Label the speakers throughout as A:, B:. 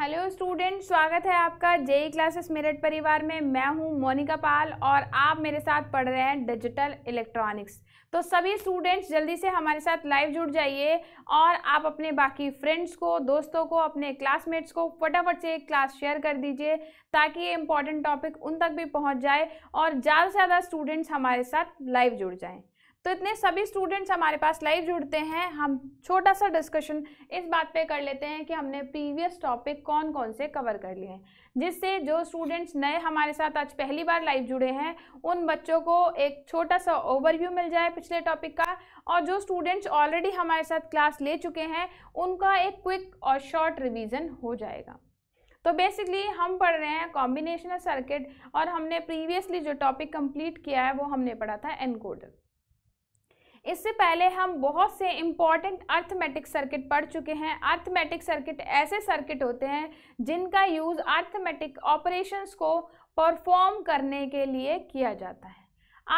A: hello student स्वागत है आपका जेई क्लासेस मेरठ परिवार में मैं हूं मोनिका पाल और आप मेरे साथ पढ़ रहे हैं डिजिटल इलेक्ट्रॉनिक्स तो सभी स्टूडेंट्स जल्दी से हमारे साथ लाइव जुड़ जाइए और आप अपने बाकी फ्रेंड्स को दोस्तों को अपने क्लासमेट्स को फटाफट से क्लास शेयर कर दीजिए ताकि ये इंपॉर्टेंट टॉपिक उन तक भी पहुँच जाए और ज़्यादा से ज़्यादा स्टूडेंट्स हमारे साथ लाइव जुड़ जाएँ तो इतने सभी स्टूडेंट्स हमारे पास लाइव जुड़ते हैं हम छोटा सा डिस्कशन इस बात पे कर लेते हैं कि हमने प्रीवियस टॉपिक कौन कौन से कवर कर लिए हैं जिससे जो स्टूडेंट्स नए हमारे साथ आज पहली बार लाइव जुड़े हैं उन बच्चों को एक छोटा सा ओवरव्यू मिल जाए पिछले टॉपिक का और जो स्टूडेंट्स ऑलरेडी हमारे साथ क्लास ले चुके हैं उनका एक क्विक और शॉर्ट रिविज़न हो जाएगा तो बेसिकली हम पढ़ रहे हैं कॉम्बिनेशनल सर्किट और हमने प्रीवियसली जो टॉपिक कंप्लीट किया है वो हमने पढ़ा था एनकोडर इससे पहले हम बहुत से इम्पॉर्टेंट अर्थमेटिक सर्किट पढ़ चुके हैं अर्थमेटिक सर्किट ऐसे सर्किट होते हैं जिनका यूज़ अर्थमेटिक ऑपरेशंस को परफॉर्म करने के लिए किया जाता है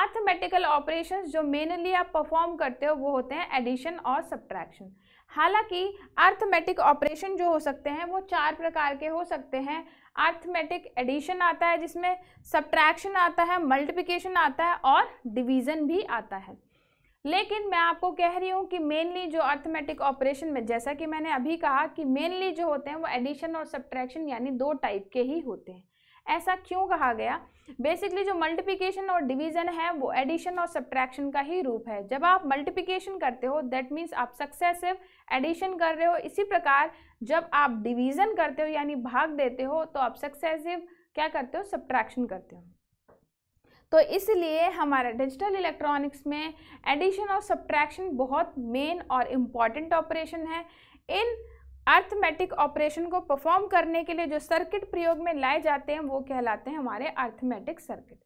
A: आर्थमेटिकल ऑपरेशंस जो मेनली आप परफॉर्म करते हो वो होते हैं एडिशन और सब्ट्रैक्शन हालांकि अर्थमेटिक ऑपरेशन जो हो सकते हैं वो चार प्रकार के हो सकते हैं अर्थमेटिक एडिशन आता है जिसमें सब्ट्रैक्शन आता है मल्टीप्लिकेशन आता है और डिवीज़न भी आता है लेकिन मैं आपको कह रही हूँ कि मेनली जो अर्थमेटिक ऑपरेशन में जैसा कि मैंने अभी कहा कि मेनली जो होते हैं वो एडिशन और सब्ट्रैक्शन यानी दो टाइप के ही होते हैं ऐसा क्यों कहा गया बेसिकली जो मल्टीप्लिकेशन और डिवीज़न है वो एडिशन और सब्ट्रैक्शन का ही रूप है जब आप मल्टीप्लिकेशन करते हो दैट मीन्स आप सक्सेसिव एडिशन कर रहे हो इसी प्रकार जब आप डिवीज़न करते हो यानी भाग देते हो तो आप सक्सेसिव क्या करते हो सब्ट्रैक्शन करते हो तो इसलिए हमारा डिजिटल इलेक्ट्रॉनिक्स में एडिशन और सब्ट्रैक्शन बहुत मेन और इम्पॉर्टेंट ऑपरेशन है इन अर्थमेटिक ऑपरेशन को परफॉर्म करने के लिए जो सर्किट प्रयोग में लाए जाते हैं वो कहलाते हैं हमारे अर्थमेटिक सर्किट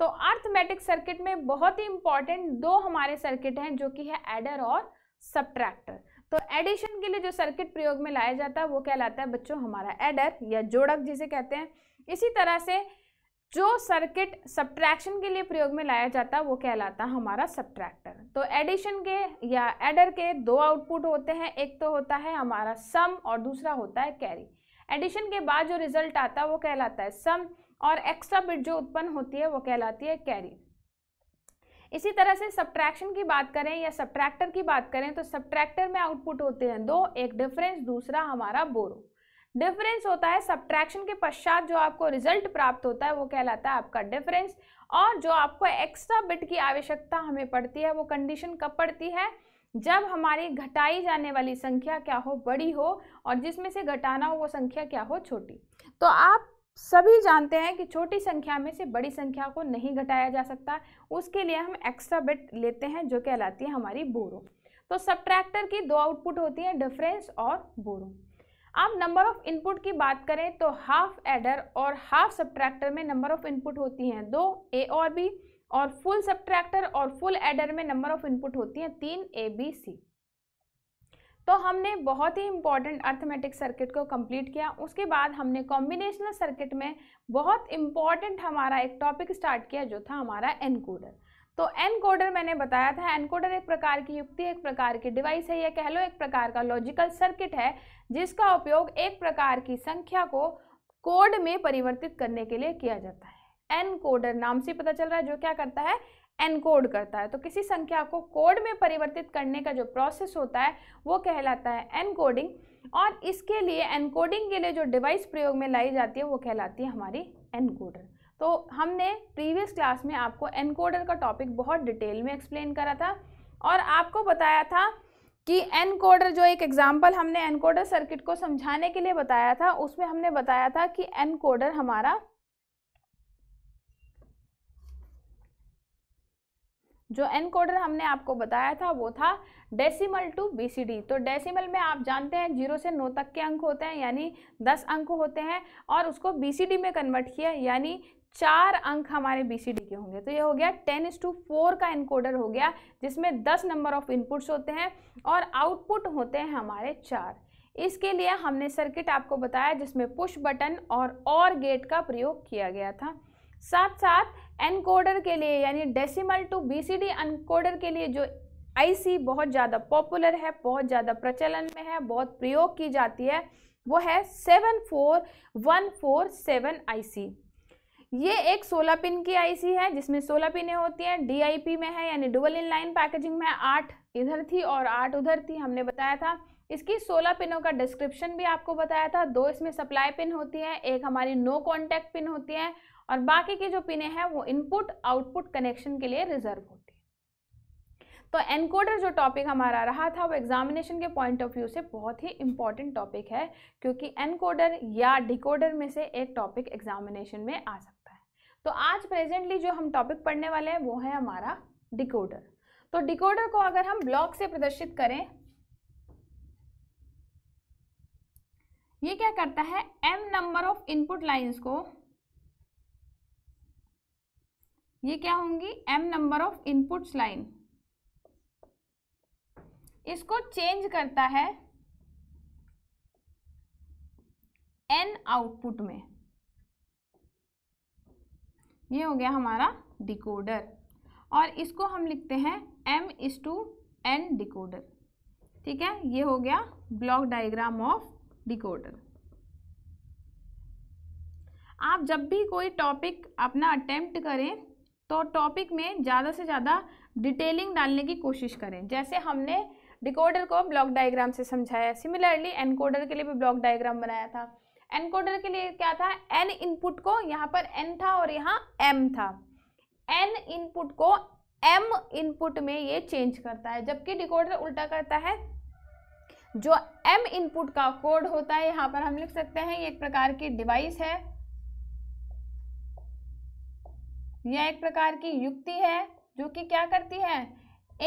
A: तो अर्थमेटिक सर्किट में बहुत ही इंपॉर्टेंट दो हमारे सर्किट हैं जो कि है एडर और सब्ट्रैक्टर तो एडिशन के लिए जो सर्किट प्रयोग में लाया जाता है वो कहलाता है बच्चों हमारा एडर या जोड़क जिसे कहते हैं इसी तरह से जो सर्किट सब्ट्रैक्शन के लिए प्रयोग में लाया जाता है वो कहलाता है हमारा सब्ट्रैक्टर तो एडिशन के या एडर के दो आउटपुट होते हैं एक तो होता है हमारा सम और दूसरा होता है कैरी एडिशन के बाद जो रिजल्ट आता है वो कहलाता है सम और एक्स्ट्रा बिट जो उत्पन्न होती है वो कहलाती है कैरी इसी तरह से सब्ट्रैक्शन की बात करें या सब्ट्रैक्टर की बात करें तो सब्ट्रैक्टर में आउटपुट होते हैं दो एक डिफरेंस दूसरा हमारा बोरो डिफरेंस होता है सब्ट्रैक्शन के पश्चात जो आपको रिजल्ट प्राप्त होता है वो कहलाता है आपका डिफरेंस और जो आपको एक्स्ट्रा बिट की आवश्यकता हमें पड़ती है वो कंडीशन कब पड़ती है जब हमारी घटाई जाने वाली संख्या क्या हो बड़ी हो और जिसमें से घटाना हो वो संख्या क्या हो छोटी तो आप सभी जानते हैं कि छोटी संख्या में से बड़ी संख्या को नहीं घटाया जा सकता उसके लिए हम एक्स्ट्रा बिट लेते हैं जो कहलाती है हमारी बोरो तो सब्ट्रैक्टर की दो आउटपुट होती हैं डिफरेंस और बोरो आप नंबर ऑफ इनपुट की बात करें तो हाफ एडर और हाफ सब्ट्रैक्टर में नंबर ऑफ इनपुट होती हैं दो ए और बी और फुल सब्ट्रैक्टर और फुल एडर में नंबर ऑफ इनपुट होती हैं तीन ए बी सी तो हमने बहुत ही इम्पॉर्टेंट अर्थमेटिक सर्किट को कंप्लीट किया उसके बाद हमने कॉम्बिनेशनल सर्किट में बहुत इम्पॉर्टेंट हमारा एक टॉपिक स्टार्ट किया जो था हमारा एनकोडर तो एनकोडर मैंने बताया था एनकोडर एक प्रकार की युक्ति एक प्रकार की डिवाइस है या कह लो एक प्रकार का लॉजिकल सर्किट है जिसका उपयोग एक प्रकार की संख्या को कोड में परिवर्तित करने के लिए किया जाता है एनकोडर नाम से पता चल रहा है जो क्या करता है एनकोड करता है तो किसी संख्या को कोड में परिवर्तित करने का जो प्रोसेस होता है वो कहलाता है एनकोडिंग और इसके लिए एनकोडिंग के लिए जो डिवाइस प्रयोग में लाई जाती है वो कहलाती है हमारी एनकोडर तो हमने प्रीवियस क्लास में आपको एनकोडर का टॉपिक बहुत डिटेल में एक्सप्लेन करा था और आपको बताया था कि एनकोडर जो एक एग्जाम्पल हमने एनकोडर सर्किट को समझाने के लिए बताया था उसमें हमने बताया था कि एनकोडर हमारा जो एनकोडर हमने आपको बताया था वो था डेसिमल टू बीसीडी तो डेसिमल में आप जानते हैं जीरो से नौ तक के अंक होते हैं यानी दस अंक होते हैं और उसको बीसीडी में कन्वर्ट किया यानी चार अंक हमारे बीसीडी के होंगे तो ये हो गया टेन इस टू फोर का इनकोडर हो गया जिसमें दस नंबर ऑफ इनपुट्स होते हैं और आउटपुट होते हैं हमारे चार इसके लिए हमने सर्किट आपको बताया जिसमें पुश बटन और और गेट का प्रयोग किया गया था साथ साथ एनकोडर के लिए यानी डेसिमल टू बीसीडी एनकोडर के लिए जो आईसी बहुत ज़्यादा पॉपुलर है बहुत ज़्यादा प्रचलन में है बहुत प्रयोग की जाती है वो है seven four one four seven I C ये एक 16 पिन की आईसी है जिसमें 16 पिनें होती हैं डीआईपी में है यानी डुबल इन लाइन पैकेजिंग में आठ इधर थी और आठ उधर थी हमने बताया था इसकी 16 पिनों का डिस्क्रिप्शन भी आपको बताया था दो इसमें सप्लाई पिन होती है एक हमारी नो कॉन्टैक्ट पिन होती है और बाकी की जो पिनें हैं वो इनपुट आउटपुट कनेक्शन के लिए रिजर्व होती है तो एनकोडर जो टॉपिक हमारा रहा था वो एग्जामिनेशन के पॉइंट ऑफ व्यू से बहुत ही इंपॉर्टेंट टॉपिक है क्योंकि एनकोडर या डिकोडर में से एक टॉपिक एग्जामिनेशन में आ सकता है तो आज प्रेजेंटली जो हम टॉपिक पढ़ने वाले हैं वो है हमारा डिकोडर तो डिकोडर को अगर हम ब्लॉक से प्रदर्शित करें ये क्या करता है M number of input lines को ये क्या होंगी M number of inputs line इसको चेंज करता है एन आउटपुट में ये हो गया हमारा डिकोडर और इसको हम लिखते हैं एम इस टू एन डिकोडर ठीक है ये हो गया ब्लॉक डायग्राम ऑफ डिकोडर आप जब भी कोई टॉपिक अपना अटेम्प्ट करें तो टॉपिक में ज़्यादा से ज़्यादा डिटेलिंग डालने की कोशिश करें जैसे हमने डिकोडर को ब्लॉक डायग्राम से समझाया सिमिलरली एनकोडर के लिए भी ब्लॉक डायग्राम बनाया था एनकोडर के लिए क्या था एन इनपुट को यहाँ पर एन था और यहाँ एम था एन इनपुट को एम इनपुट में ये चेंज करता है जबकि डिकोडर उल्टा करता है जो एम इनपुट का कोड होता है यहाँ पर हम लिख सकते हैं ये एक प्रकार की डिवाइस है यह एक प्रकार की युक्ति है जो कि क्या करती है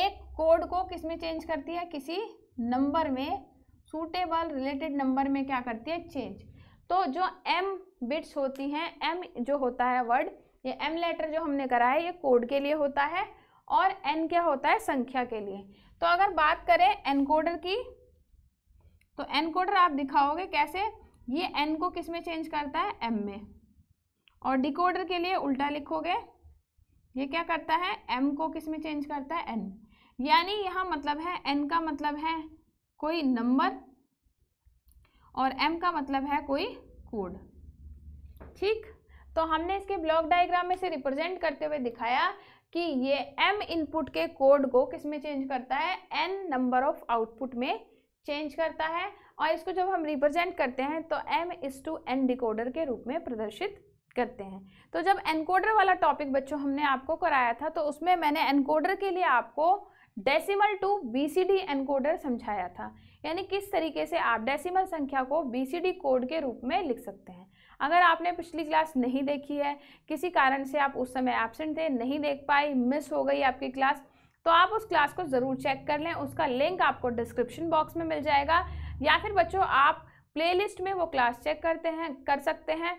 A: एक कोड को किस में चेंज करती है किसी नंबर में सूटेबल रिलेटेड नंबर में क्या करती है चेंज तो जो एम बिट्स होती हैं एम जो होता है वर्ड ये एम लेटर जो हमने करा है ये कोड के लिए होता है और एन क्या होता है संख्या के लिए तो अगर बात करें एनकोडर की तो एनकोडर आप दिखाओगे कैसे ये एन को किस में चेंज करता है एम में और डिकोडर के लिए उल्टा लिखोगे ये क्या करता है एम को किस में चेंज करता है एन यानी यहाँ मतलब है एन का मतलब है कोई नंबर और एम का मतलब है कोई कोड ठीक तो हमने इसके ब्लॉक डायग्राम में से रिप्रेजेंट करते हुए दिखाया कि ये एम इनपुट के कोड को किस में चेंज करता है एन नंबर ऑफ आउटपुट में चेंज करता है और इसको जब हम रिप्रेजेंट करते हैं तो M is to N decoder के रूप में प्रदर्शित करते हैं तो जब एनकोडर वाला टॉपिक बच्चों हमने आपको कराया था तो उसमें मैंने एनकोडर के लिए आपको डेसिमल टू बीसीडी एनकोडर समझाया था यानी किस तरीके से आप डेसिमल संख्या को डी कोड के रूप में लिख सकते हैं अगर आपने पिछली क्लास नहीं देखी है किसी कारण से आप उस समय एबसेंट थे नहीं देख पाए मिस हो गई आपकी क्लास तो आप उस क्लास को ज़रूर चेक कर लें उसका लिंक आपको डिस्क्रिप्शन बॉक्स में मिल जाएगा या फिर बच्चों आप प्लेलिस्ट में वो क्लास चेक करते हैं कर सकते हैं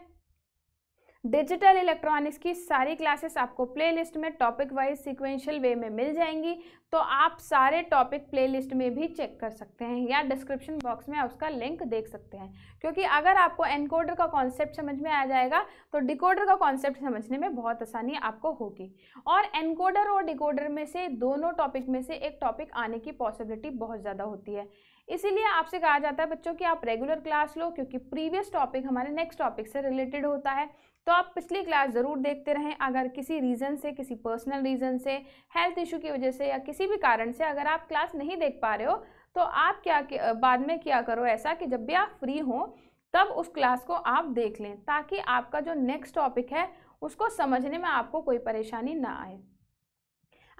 A: डिजिटल इलेक्ट्रॉनिक्स की सारी क्लासेस आपको प्लेलिस्ट में टॉपिक वाइज सीक्वेंशियल वे में मिल जाएंगी तो आप सारे टॉपिक प्लेलिस्ट में भी चेक कर सकते हैं या डिस्क्रिप्शन बॉक्स में उसका लिंक देख सकते हैं क्योंकि अगर आपको एनकोडर का कॉन्सेप्ट समझ में आ जाएगा तो डिकोडर का कॉन्सेप्ट समझने में बहुत आसानी आपको होगी और एनकोडर और डिकोडर में से दोनों टॉपिक में से एक टॉपिक आने की पॉसिबिलिटी बहुत ज़्यादा होती है इसीलिए आपसे कहा जाता है बच्चों कि आप रेगुलर क्लास लो क्योंकि प्रीवियस टॉपिक हमारे नेक्स्ट टॉपिक से रिलेटेड होता है तो आप पिछली क्लास ज़रूर देखते रहें अगर किसी रीज़न से किसी पर्सनल रीज़न से हेल्थ इशू की वजह से या किसी भी कारण से अगर आप क्लास नहीं देख पा रहे हो तो आप क्या बाद में क्या करो ऐसा कि जब भी आप फ्री हों तब उस क्लास को आप देख लें ताकि आपका जो नेक्स्ट टॉपिक है उसको समझने में आपको कोई परेशानी ना आए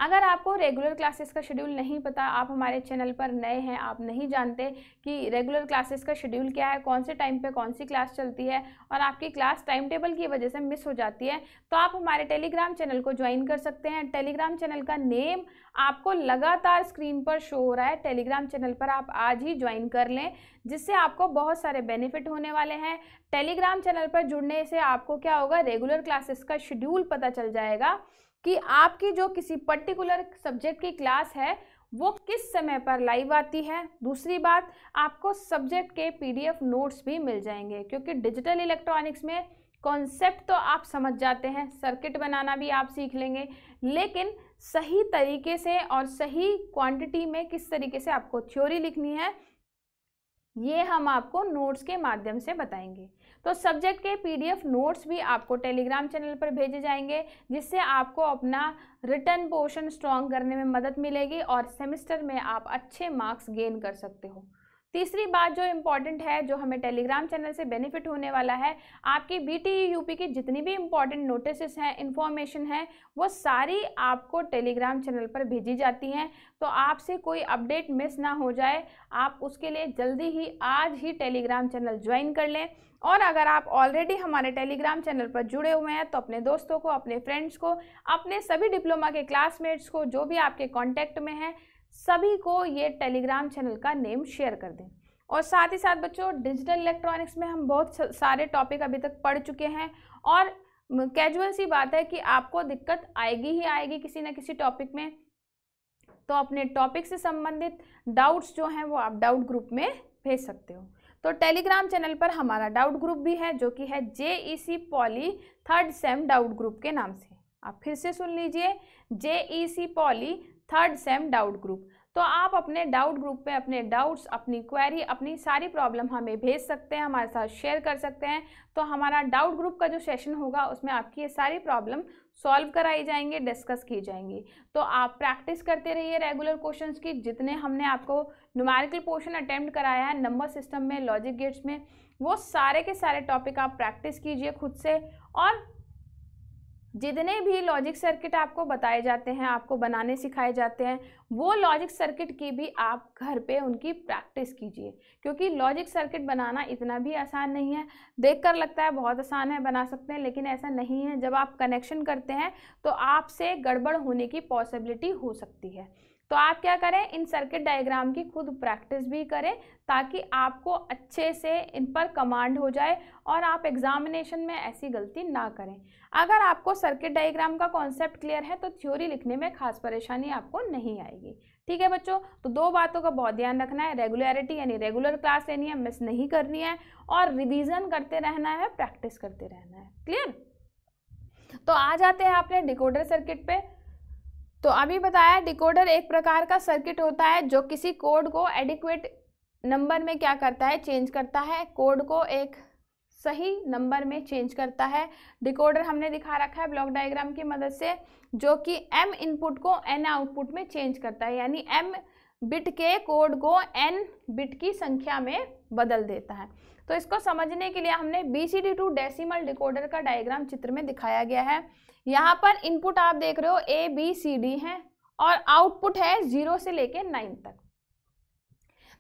A: अगर आपको रेगुलर क्लासेस का शेड्यूल नहीं पता आप हमारे चैनल पर नए हैं आप नहीं जानते कि रेगुलर क्लासेस का शेड्यूल क्या है कौन से टाइम पे कौन सी क्लास चलती है और आपकी क्लास टाइम टेबल की वजह से मिस हो जाती है तो आप हमारे टेलीग्राम चैनल को ज्वाइन कर सकते हैं टेलीग्राम चैनल का नेम आपको लगातार स्क्रीन पर शो हो रहा है टेलीग्राम चैनल पर आप आज ही ज्वाइन कर लें जिससे आपको बहुत सारे बेनिफिट होने वाले हैं टेलीग्राम चैनल पर जुड़ने से आपको क्या होगा रेगुलर क्लासेस का शेड्यूल पता चल जाएगा कि आपकी जो किसी पर्टिकुलर सब्जेक्ट की क्लास है वो किस समय पर लाइव आती है दूसरी बात आपको सब्जेक्ट के पीडीएफ नोट्स भी मिल जाएंगे क्योंकि डिजिटल इलेक्ट्रॉनिक्स में कॉन्सेप्ट तो आप समझ जाते हैं सर्किट बनाना भी आप सीख लेंगे लेकिन सही तरीके से और सही क्वांटिटी में किस तरीके से आपको थ्योरी लिखनी है ये हम आपको नोट्स के माध्यम से बताएंगे तो सब्जेक्ट के पीडीएफ नोट्स भी आपको टेलीग्राम चैनल पर भेजे जाएंगे जिससे आपको अपना रिटर्न पोर्शन स्ट्रॉन्ग करने में मदद मिलेगी और सेमिस्टर में आप अच्छे मार्क्स गेन कर सकते हो तीसरी बात जो इम्पॉर्टेंट है जो हमें टेलीग्राम चैनल से बेनिफिट होने वाला है आपकी बी यूपी e की जितनी भी इम्पॉर्टेंट नोटिस हैं इन्फॉर्मेशन है वो सारी आपको टेलीग्राम चैनल पर भेजी जाती हैं तो आपसे कोई अपडेट मिस ना हो जाए आप उसके लिए जल्दी ही आज ही टेलीग्राम चैनल ज्वाइन कर लें और अगर आप ऑलरेडी हमारे टेलीग्राम चैनल पर जुड़े हुए हैं तो अपने दोस्तों को अपने फ्रेंड्स को अपने सभी डिप्लोमा के क्लासमेट्स को जो भी आपके कॉन्टैक्ट में हैं सभी को ये टेलीग्राम चैनल का नेम शेयर कर दें और साथ ही साथ बच्चों डिजिटल इलेक्ट्रॉनिक्स में हम बहुत सारे टॉपिक अभी तक पढ़ चुके हैं और कैजुअल सी बात है कि आपको दिक्कत आएगी ही आएगी किसी न किसी टॉपिक में तो अपने टॉपिक से संबंधित डाउट्स जो हैं वो आप डाउट ग्रुप में भेज सकते हो तो टेलीग्राम चैनल पर हमारा डाउट ग्रुप भी है जो कि है J E C poly third sem doubt group के नाम से आप फिर से सुन लीजिए J E C poly third sem doubt group तो आप अपने डाउट ग्रुप में अपने डाउट्स अपनी क्वेरी अपनी सारी प्रॉब्लम हमें भेज सकते हैं हमारे साथ शेयर कर सकते हैं तो हमारा डाउट ग्रुप का जो सेशन होगा उसमें आपकी ये सारी प्रॉब्लम सॉल्व कराई जाएंगे डिस्कस की जाएंगी तो आप प्रैक्टिस करते रहिए रेगुलर क्वेश्चंस की जितने हमने आपको न्यूमेरिकल पोर्शन अटैम्प्ट कराया है नंबर सिस्टम में लॉजिक गेट्स में वो सारे के सारे टॉपिक आप प्रैक्टिस कीजिए खुद से और जितने भी लॉजिक सर्किट आपको बताए जाते हैं आपको बनाने सिखाए जाते हैं वो लॉजिक सर्किट की भी आप घर पे उनकी प्रैक्टिस कीजिए क्योंकि लॉजिक सर्किट बनाना इतना भी आसान नहीं है देख कर लगता है बहुत आसान है बना सकते हैं लेकिन ऐसा नहीं है जब आप कनेक्शन करते हैं तो आपसे गड़बड़ होने की पॉसिबिलिटी हो सकती है तो आप क्या करें इन सर्किट डायग्राम की खुद प्रैक्टिस भी करें ताकि आपको अच्छे से इन पर कमांड हो जाए और आप एग्जामिनेशन में ऐसी गलती ना करें अगर आपको सर्किट डायग्राम का कॉन्सेप्ट क्लियर है तो थ्योरी लिखने में खास परेशानी आपको नहीं आएगी ठीक है बच्चों तो दो बातों का बहुत ध्यान रखना है रेगुलरिटी यानी रेगुलर क्लास लेनी है मिस नहीं करनी है और रिविज़न करते रहना है प्रैक्टिस करते रहना है क्लियर तो आ जाते हैं आपने डिकोडर सर्किट पे तो अभी बताया डिकोडर एक प्रकार का सर्किट होता है जो किसी कोड को एडिक्वेट नंबर में क्या करता है चेंज करता है कोड को एक सही नंबर में चेंज करता है डिकोडर हमने दिखा रखा है ब्लॉक डायग्राम की मदद से जो कि एम इनपुट को एन आउटपुट में चेंज करता है यानी एम बिट के कोड को एन बिट की संख्या में बदल देता है तो इसको समझने के लिए हमने B C D to decimal decoder का डायग्राम चित्र में दिखाया गया है यहाँ पर इनपुट आप देख रहे हो ए बी सी डी है और आउटपुट है जीरो से लेके नाइन तक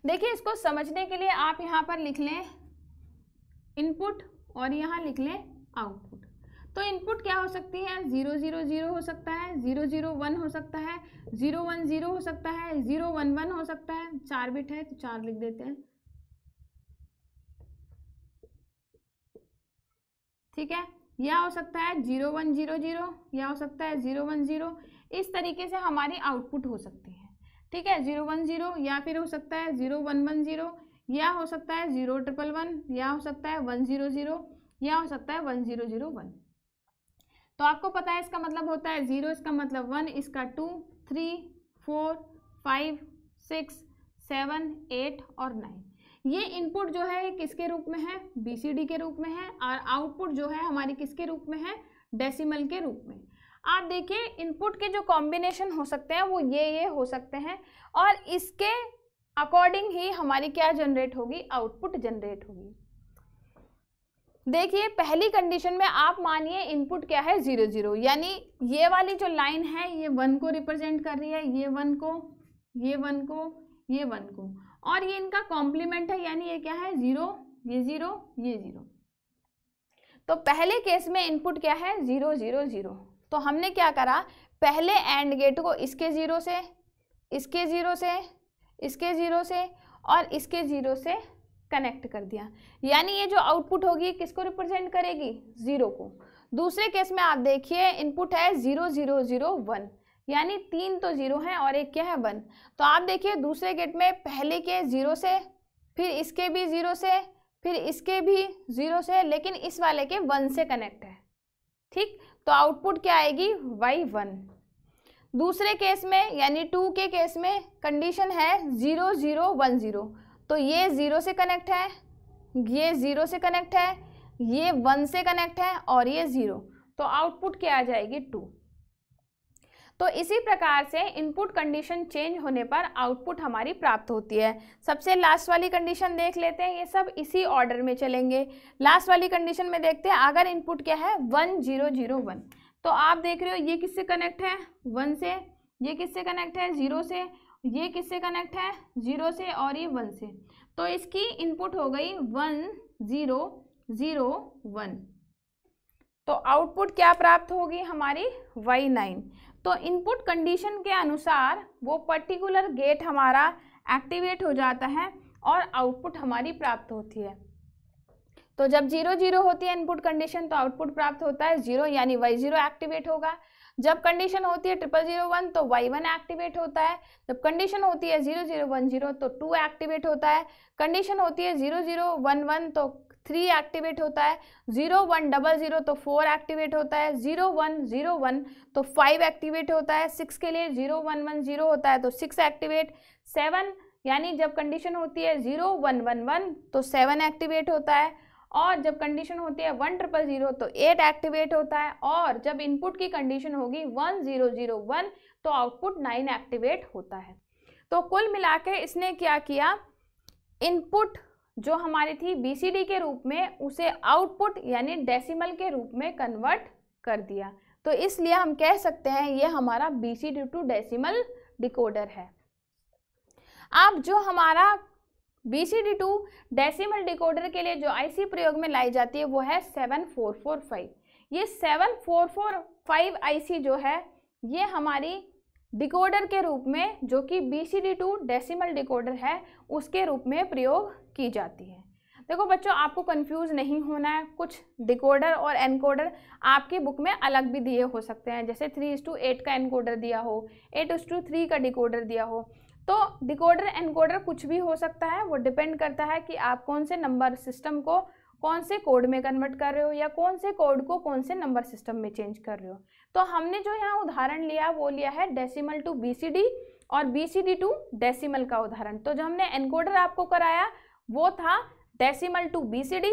A: देखिए इसको समझने के लिए आप यहाँ पर लिख लें इनपुट और यहाँ लिख लें आउटपुट तो इनपुट क्या हो सकती है जीरो जीरो जीरो हो सकता है जीरो जीरो वन हो सकता है जीरो वन जीरो हो सकता है जीरो वन वन हो सकता है चार बिट है तो चार लिख देते हैं ठीक है या हो सकता है जीरो वन जीरो जीरो या हो सकता है ज़ीरो वन ज़ीरो इस तरीके से हमारी आउटपुट हो सकती है ठीक है ज़ीरो वन ज़ीरो या फिर हो सकता है ज़ीरो वन वन ज़ीरो या हो सकता है ज़ीरो ट्रिपल वन या हो सकता है वन ज़ीरो ज़ीरो या हो सकता है वन ज़ीरो ज़ीरो वन तो आपको पता है इसका मतलब होता है ज़ीरो इसका मतलब वन इसका two three four five six seven eight और नाइन ये इनपुट जो है किसके रूप में है बीसीडी के रूप में है और आउटपुट जो है हमारी किसके रूप में है डेसिमल के रूप में आप देखिए इनपुट के जो कॉम्बिनेशन हो सकते हैं वो ये ये हो सकते हैं और इसके अकॉर्डिंग ही हमारी क्या जनरेट होगी आउटपुट जनरेट होगी देखिए पहली कंडीशन में आप मानिए इनपुट क्या है ज़ीरो ज़ीरो यानी ये वाली जो लाइन है ये वन को रिप्रेजेंट कर रही है ये वन को ये वन को ये वन को और ये इनका कॉम्प्लीमेंट है यानी ये क्या है जीरो ये जीरो ये जीरो तो पहले केस में इनपुट क्या है जीरो जीरो जीरो तो हमने क्या करा पहले एंड गेट को इसके जीरो से इसके जीरो से इसके जीरो से और इसके जीरो से कनेक्ट कर दिया यानी ये जो आउटपुट होगी किसको रिप्रेजेंट करेगी जीरो को दूसरे केस में आप देखिए इनपुट है जीरो जीरो जीरो वन यानी तीन तो ज़ीरो हैं और एक क्या है वन तो आप देखिए दूसरे गेट में पहले के ज़ीरो से फिर इसके भी ज़ीरो से फिर इसके भी ज़ीरो से लेकिन इस वाले के वन से कनेक्ट है ठीक तो आउटपुट क्या आएगी वाई वन दूसरे केस में यानी टू के केस में कंडीशन है ज़ीरो ज़ीरो वन ज़ीरो तो ये ज़ीरो से कनेक्ट है ये ज़ीरो से कनेक्ट है ये वन से कनेक्ट है और ये ज़ीरो तो आउटपुट क्या आ जाएगी टू तो इसी प्रकार से इनपुट कंडीशन चेंज होने पर आउटपुट हमारी प्राप्त होती है सबसे लास्ट वाली कंडीशन देख लेते हैं ये सब इसी ऑर्डर में चलेंगे लास्ट वाली कंडीशन में देखते हैं अगर इनपुट क्या है वन जीरो जीरो वन तो आप देख रहे हो ये किससे कनेक्ट है वन से ये किससे कनेक्ट है ज़ीरो से ये किससे कनेक्ट है ज़ीरो से और ये वन से तो इसकी इनपुट हो गई वन ज़ीरो ज़ीरो वन तो आउटपुट क्या प्राप्त होगी हमारी वाई नाइन तो इनपुट कंडीशन के अनुसार वो पर्टिकुलर गेट हमारा एक्टिवेट हो जाता है और आउटपुट हमारी प्राप्त होती है तो जब जीरो जीरो होती है इनपुट कंडीशन तो आउटपुट प्राप्त होता है जीरो यानी वाई जीरो एक्टिवेट होगा जब कंडीशन होती है ट्रिपल जीरो वन तो वाई वन एक्टिवेट होता है जब कंडीशन होती है जीरो जीरो वन जीरो तो टू एक्टिवेट होता है कंडीशन होती है जीरो जीरो वन वन तो थ्री एक्टिवेट होता है जीरो वन डबल ज़ीरो तो फोर एक्टिवेट होता है ज़ीरो वन ज़ीरो वन तो फाइव एक्टिवेट होता है सिक्स के लिए ज़ीरो वन वन ज़ीरो होता है तो सिक्स एक्टिवेट सेवन यानी जब कंडीशन होती है ज़ीरो वन वन वन तो सेवन एक्टिवेट होता है और जब कंडीशन होती है वन ट्रिपल ज़ीरो तो एट एक्टिवेट होता है और जब इनपुट की कंडीशन होगी वन ज़ीरो ज़ीरो वन तो आउटपुट नाइन एक्टिवेट होता है तो कुल मिला के इसने क्या किया इनपुट जो हमारी थी बी के रूप में उसे आउटपुट यानी डेसिमल के रूप में कन्वर्ट कर दिया तो इसलिए हम कह सकते हैं ये हमारा B C D to decimal decoder है अब जो हमारा B C D to decimal decoder के लिए जो आईसी प्रयोग में लाई जाती है वो है सेवन फोर फोर फाइव ये seven four four five I जो है ये हमारी डिकोडर के रूप में जो कि B C D to decimal decoder है उसके रूप में प्रयोग की जाती है देखो बच्चों आपको कंफ्यूज नहीं होना है कुछ डिकोडर और एनकोडर आपकी बुक में अलग भी दिए हो सकते हैं जैसे थ्री इस टू एट का एनकोडर दिया हो एट इस टू थ्री का डिकोडर दिया हो तो डिकोडर एनकोडर कुछ भी हो सकता है वो डिपेंड करता है कि आप कौन से नंबर सिस्टम को कौन से कोड में कन्वर्ट कर रहे हो या कौन से कोड को कौन से नंबर सिस्टम में चेंज कर रहे हो तो हमने जो यहाँ उदाहरण लिया वो लिया है डेसिमल टू बीसीडी और बीसीडी टू डेसिमल का उदाहरण तो जो हमने एनकोडर आपको कराया वो था डेसिमल टू बीसीडी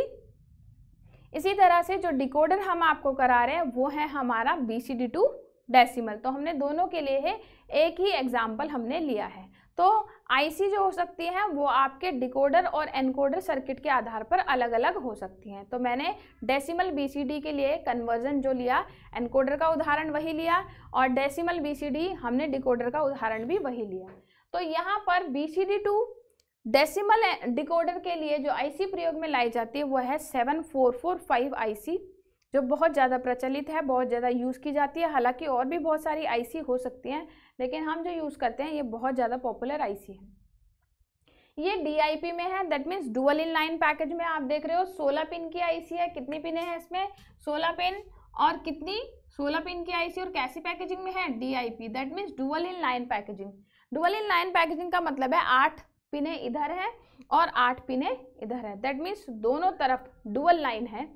A: इसी तरह से जो डिकोडर हम आपको करा रहे हैं वो है हमारा बीसीडी टू डेसिमल तो हमने दोनों के लिए है एक ही एग्जाम्पल हमने लिया है तो आईसी जो हो सकती हैं वो आपके डिकोडर और एनकोडर सर्किट के आधार पर अलग अलग हो सकती हैं तो मैंने डेसिमल बीसीडी के लिए कन्वर्जन जो लिया एनकोडर का उदाहरण वही लिया और डेसिमल बीसीडी हमने डिकोडर का उदाहरण भी वही लिया तो यहाँ पर B C D to decimal decoder के लिए जो आईसी प्रयोग में लाई जाती है वह है seven four four five IC जो बहुत ज़्यादा प्रचलित है बहुत ज़्यादा यूज़ की जाती है हालांकि और भी बहुत सारी आईसी हो सकती हैं लेकिन हम जो यूज़ करते हैं ये बहुत ज़्यादा पॉपुलर आईसी है ये डीआईपी में है that means dual in line package में आप देख रहे हो 16 पिन की आईसी है कितनी पिने हैं इसमें 16 पिन और कितनी 16 पिन की आई और कैसी पैकेजिंग में है I P that means dual in line packaging dual in line packaging का मतलब है आठ पिने इधर है और आठ पिने इधर है दैट मीन्स दोनों तरफ डुअल लाइन है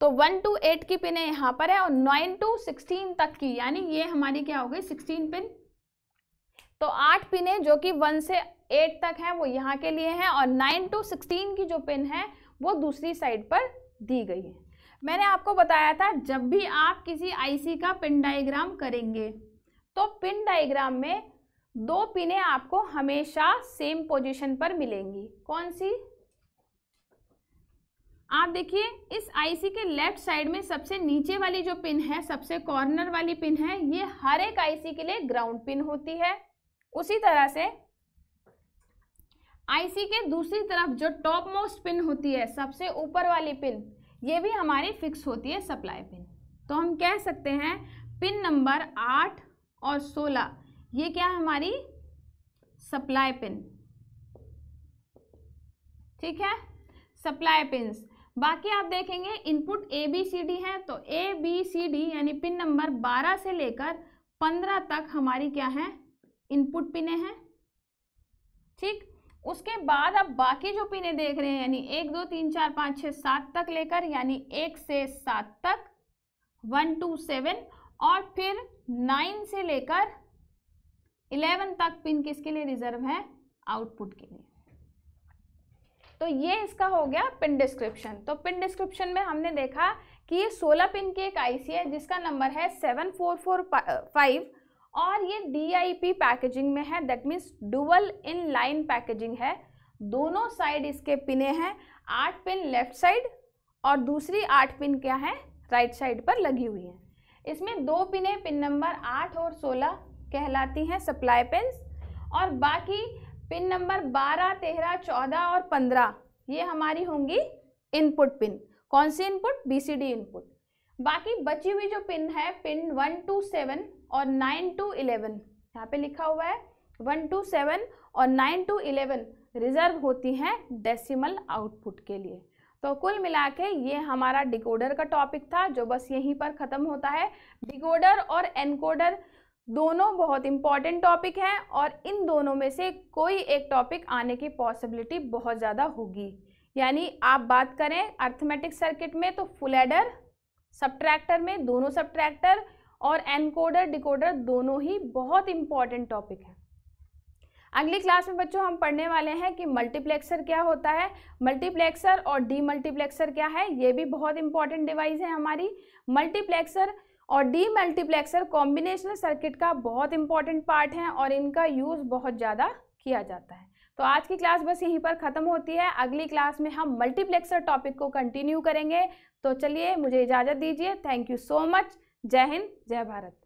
A: तो वन टू एट की पिने यहाँ पर है और नाइन टू सिक्सटीन तक की यानी ये हमारी क्या हो गई सिक्सटीन पिन तो आठ पिने जो कि वन से एट तक हैं वो यहाँ के लिए हैं और नाइन टू सिक्सटीन की जो पिन है वो दूसरी साइड पर दी गई है मैंने आपको बताया था जब भी आप किसी आईसी का पिन डायग्राम करेंगे तो पिन डायग्राम में दो पिने आपको हमेशा सेम पोजीशन पर मिलेंगी कौन सी आप देखिए इस आईसी के लेफ्ट साइड में सबसे नीचे वाली जो पिन है सबसे कॉर्नर वाली पिन है ये हर एक आईसी के लिए ग्राउंड पिन होती है उसी तरह से आईसी के दूसरी तरफ जो टॉप मोस्ट पिन होती है सबसे ऊपर वाली पिन ये भी हमारी फिक्स होती है सप्लाई पिन तो हम कह सकते हैं पिन नंबर आठ और सोलह ये क्या हमारी सप्लाई पिन ठीक है सप्लाई पिन्स बाकी आप देखेंगे input A B C D है तो ए बी सी डी यानी पिन नंबर बारह से लेकर पंद्रह तक हमारी क्या है इनपुट पिने हैं ठीक उसके बाद आप बाकी जो पिने देख रहे हैं यानी एक दो तीन चार पाँच छः सात तक लेकर यानी एक से सात तक वन टू सेवन और फिर नाइन से लेकर इलेवन तक पिन किसके लिए रिजर्व है आउटपुट के लिए तो ये इसका हो गया पिन डिस्क्रिप्शन तो पिन डिस्क्रिप्शन में हमने देखा कि ये सोलह पिन की एक आईसी है जिसका नंबर है सेवन फोर फोर फाइव और ये डीआईपी पैकेजिंग में है that means dual in line packaging है दोनों साइड इसके पिने हैं आठ पिन लेफ्ट साइड और दूसरी आठ पिन क्या है राइट साइड पर लगी हुई है इसमें दो पिने पिन नंबर आठ और सोलह कहलाती हैं सप्लाई पिन्स और बाकी पिन नंबर बारह तेरह चौदह और पंद्रह ये हमारी होंगी इनपुट पिन कौन सी इनपुट डी इनपुट बाकी बची हुई जो पिन है पिन वन टू सेवन और नाइन टू इलेवन यहाँ पे लिखा हुआ है वन टू सेवन और नाइन टू इलेवन रिजर्व होती हैं डेसिमल आउटपुट के लिए तो कुल मिला के ये हमारा डिकोडर का टॉपिक था जो बस यहीं पर ख़त्म होता है डिकोडर और एनकोडर दोनों बहुत इंपॉर्टेंट टॉपिक हैं और इन दोनों में से कोई एक टॉपिक आने की पॉसिबिलिटी बहुत ज़्यादा होगी यानी आप बात करें अर्थमेटिक सर्किट में तो फुलेडर सब सब्ट्रैक्टर में दोनों सब्ट्रैक्टर और एनकोडर डिकोडर दोनों ही बहुत इंपॉर्टेंट टॉपिक हैं अगली क्लास में बच्चों हम पढ़ने वाले हैं कि मल्टीप्लेक्सर क्या होता है मल्टीप्लेक्सर और डी मल्टीप्लेक्सर क्या है ये भी बहुत इंपॉर्टेंट डिवाइस है हमारी मल्टीप्लेक्सर और डी मल्टीप्लेक्सर कॉम्बिनेशनल सर्किट का बहुत इंपॉर्टेंट पार्ट है और इनका यूज़ बहुत ज़्यादा किया जाता है तो आज की क्लास बस यहीं पर ख़त्म होती है अगली क्लास में हम मल्टीप्लेक्सर टॉपिक को कंटिन्यू करेंगे तो चलिए मुझे इजाज़त दीजिए थैंक यू सो मच जय हिंद जय भारत